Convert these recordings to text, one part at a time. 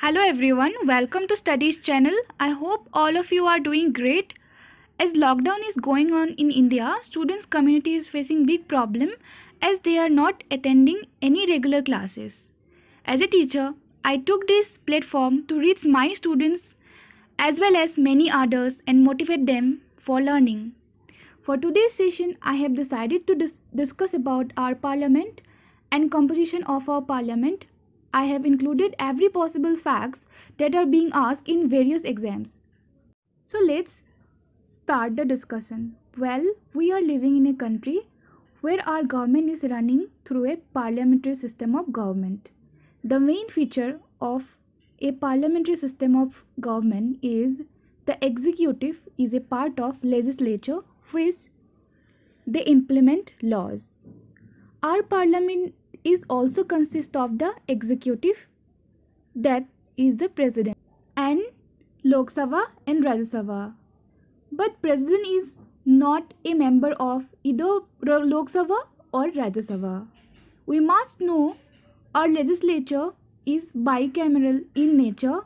Hello everyone, welcome to Studies channel. I hope all of you are doing great. As lockdown is going on in India, students community is facing big problem as they are not attending any regular classes. As a teacher, I took this platform to reach my students as well as many others and motivate them for learning. For today's session, I have decided to dis discuss about our parliament and composition of our parliament I have included every possible facts that are being asked in various exams. So let's start the discussion. Well, we are living in a country where our government is running through a parliamentary system of government. The main feature of a parliamentary system of government is the executive is a part of legislature which they implement laws. Our parliament is also consist of the executive that is the president and Lok Sabha and Rajya Sabha. But president is not a member of either Lok Sabha or Rajya Sabha. We must know our legislature is bicameral in nature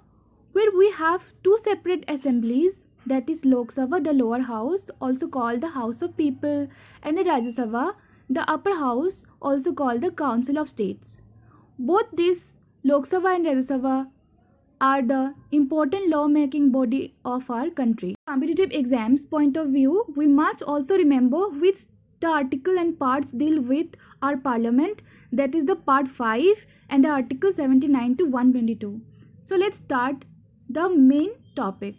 where we have two separate assemblies that is Lok Sabha the lower house also called the house of people and the Rajya Sabha the upper house, also called the Council of States. Both these Lok Sabha and Rajya Sabha are the important law-making body of our country. Competitive exams point of view, we must also remember which the article and parts deal with our parliament that is the part 5 and the article 79 to 122. So let's start the main topic.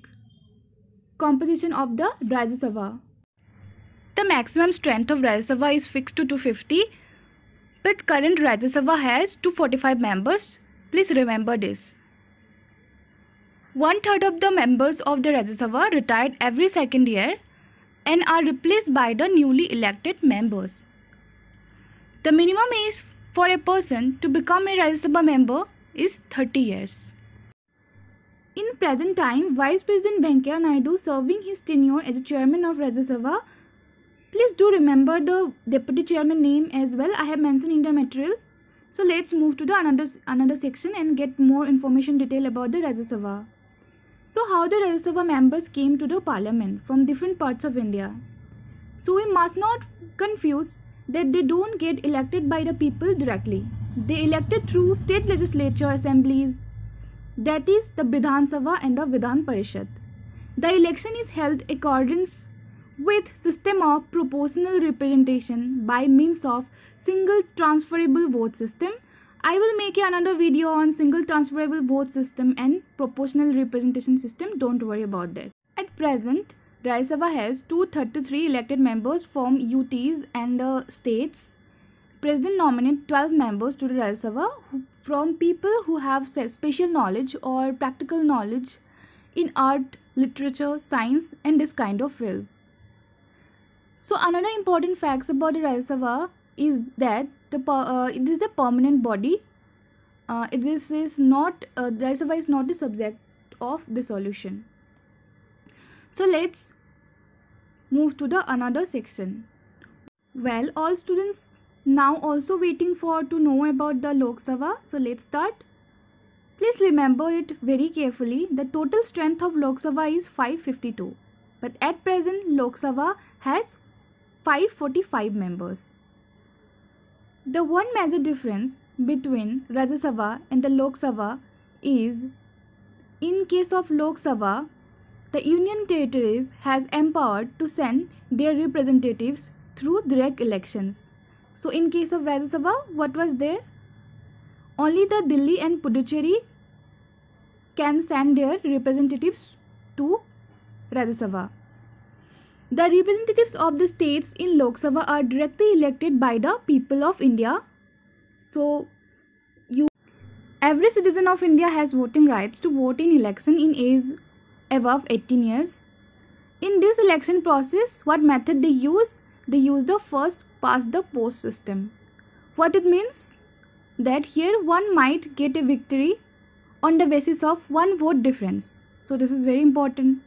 Composition of the Rajya Sabha. The maximum strength of Rajya Sabha is fixed to 250 but current Rajya Sabha has 245 members. Please remember this. One third of the members of the Rajya Sabha retired every second year and are replaced by the newly elected members. The minimum age for a person to become a Rajya Sabha member is 30 years. In present time, Vice President Venkaiah Naidu serving his tenure as chairman of Rajya Sabha please do remember the deputy chairman name as well i have mentioned in the material so let's move to the another another section and get more information detail about the Rajya Sabha. So how the Rajya Sabha members came to the parliament from different parts of India. So we must not confuse that they don't get elected by the people directly. They elected through state legislature assemblies that is the Vidhan Sabha and the Vidhan Parishad. The election is held accordance with system of proportional representation by means of single transferable vote system. I will make another video on single transferable vote system and proportional representation system. Don't worry about that. At present, Raj Sabha has 233 elected members from UTs and the states. President nominate 12 members to the Raj Sabha from people who have special knowledge or practical knowledge in art, literature, science and this kind of fields. So another important facts about the reservoir is that the uh, is the permanent body. Uh, this is not uh, the reservoir is not the subject of the solution. So let's move to the another section. Well, all students now also waiting for to know about the Lok Sabha. So let's start. Please remember it very carefully. The total strength of Lok Sabha is 552. But at present Lok Sabha has 545 members. The one major difference between Rajya Sabha and the Lok Sabha is in case of Lok Sabha, the Union Territories has empowered to send their representatives through direct elections. So in case of Rajya Sabha, what was there? Only the Delhi and Puducherry can send their representatives to Rajya Sabha. The representatives of the states in Lok Sabha are directly elected by the people of India. So, you every citizen of India has voting rights to vote in election in age above 18 years. In this election process, what method they use? They use the first past the post system. What it means? That here one might get a victory on the basis of one vote difference. So this is very important.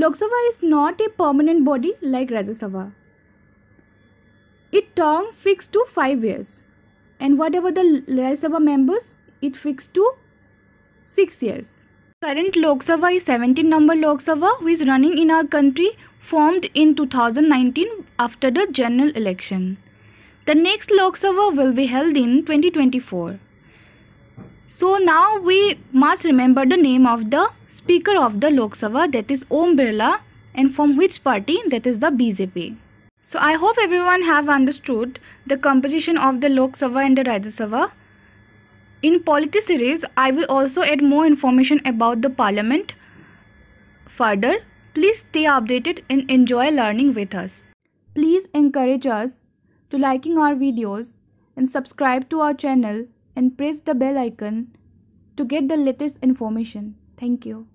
Lok Sabha is not a permanent body like Rajya Sabha. It term fixed to 5 years and whatever the Rajya Sabha members it fixed to 6 years. Current Lok Sabha is 17 number Lok Sabha who is running in our country formed in 2019 after the general election. The next Lok Sabha will be held in 2024. So now we must remember the name of the Speaker of the Lok Sabha that is Om Birla and from which party that is the BJP. So I hope everyone have understood the composition of the Lok Sabha and the Rajya Sabha. In polity series, I will also add more information about the parliament. Further, please stay updated and enjoy learning with us. Please encourage us to liking our videos and subscribe to our channel and press the bell icon to get the latest information. Thank you.